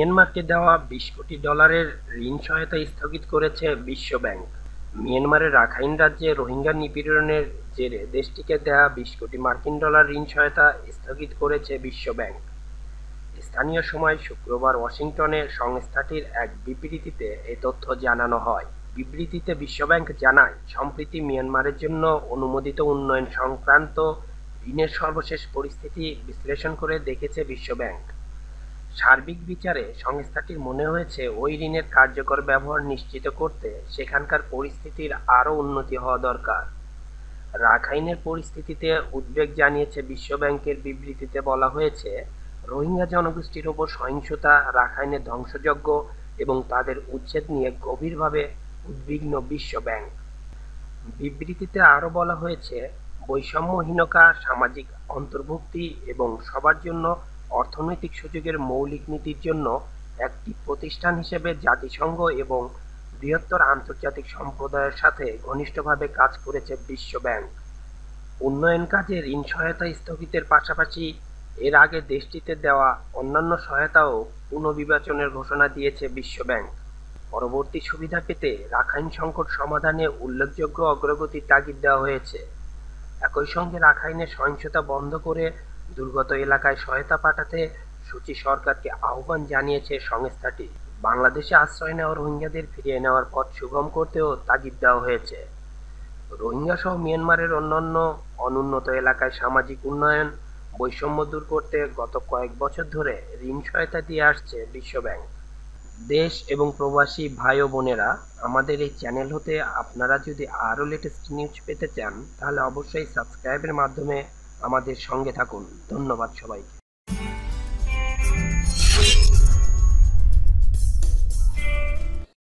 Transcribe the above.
মিয়ানমারকে দেওয়া বিশ কোটি ডলারের ঋণ সহায়তা স্থগিত করেছে বিশ্ব ব্যাংক মিয়ানমারের রাখাইন রাজ্যে রোহিঙ্গা নিপীড়নের জেরে দেশটিকে দেওয়া বিশ কোটি মার্কিন ডলার ঋণ সহায়তা স্থগিত করেছে বিশ্ব ব্যাংক স্থানীয় সময় শুক্রবার ওয়াশিংটনে সংস্থাটির এক বিবৃতিতে এ তথ্য জানানো হয় বিবৃতিতে বিশ্বব্যাংক জানায় সম্প্রতি মিয়ানমারের জন্য অনুমোদিত উন্নয়ন সংক্রান্ত ঋণের সর্বশেষ পরিস্থিতি বিশ্লেষণ করে দেখেছে বিশ্বব্যাংক সার্বিক বিচারে সংস্থাটির মনে হয়েছে ওই ঋণের কার্যকর ব্যবহার নিশ্চিত করতে সেখানকার পরিস্থিতির আরও উন্নতি হওয়া দরকার রাখাইনের পরিস্থিতিতে উদ্বেগ জানিয়েছে বিশ্বব্যাংকের বিবৃতিতে বলা হয়েছে রোহিঙ্গা জনগোষ্ঠীর ওপর সহিংসতা রাখাইনের ধ্বংসযজ্ঞ এবং তাদের উচ্ছেদ নিয়ে গভীরভাবে উদ্বিগ্ন বিশ্বব্যাংক বিবৃতিতে আরও বলা হয়েছে বৈষম্যহীনতা সামাজিক অন্তর্ভুক্তি এবং সবার জন্য অর্থনৈতিক সুযোগের মৌলিক নীতির জন্য একটি প্রতিষ্ঠান হিসেবে জাতিসংঘ এবং বৃহত্তর আন্তর্জাতিক সম্প্রদায়ের সাথে ঘনিষ্ঠভাবে কাজ করেছে বিশ্বব্যাংক উন্নয়ন কাজে ঋণ সহায়তা স্থগিতের পাশাপাশি এর আগে দেশটিতে দেওয়া অন্যান্য সহায়তাও পুনর্বিবেচনের ঘোষণা দিয়েছে বিশ্বব্যাংক পরবর্তী সুবিধা পেতে রাখাইন সংকট সমাধানে উল্লেখযোগ্য অগ্রগতির তাগিদ দেওয়া হয়েছে একই সঙ্গে রাখাইনে সহিংসতা বন্ধ করে দুর্গত এলাকায় সহায়তা পাঠাতে সূচি সরকারকে আহ্বান জানিয়েছে সংস্থাটি বাংলাদেশে আশ্রয় নেওয়া রোহিঙ্গাদের ফিরিয়ে নেওয়ার পথ সুগম করতেও তাগিদ দেওয়া হয়েছে রোহিঙ্গা সহ মিয়ানমারের অন্যান্য অনুন্নত এলাকায় সামাজিক উন্নয়ন বৈষম্য দূর করতে গত কয়েক বছর ধরে ঋণ সহায়তা দিয়ে আসছে বিশ্বব্যাংক দেশ এবং প্রবাসী ভাই ও বোনেরা আমাদের এই চ্যানেল হতে আপনারা যদি আরও লেটেস্ট নিউজ পেতে চান তাহলে অবশ্যই সাবস্ক্রাইবের মাধ্যমে আমাদের সঙ্গে থাকুন ধন্যবাদ সবাইকে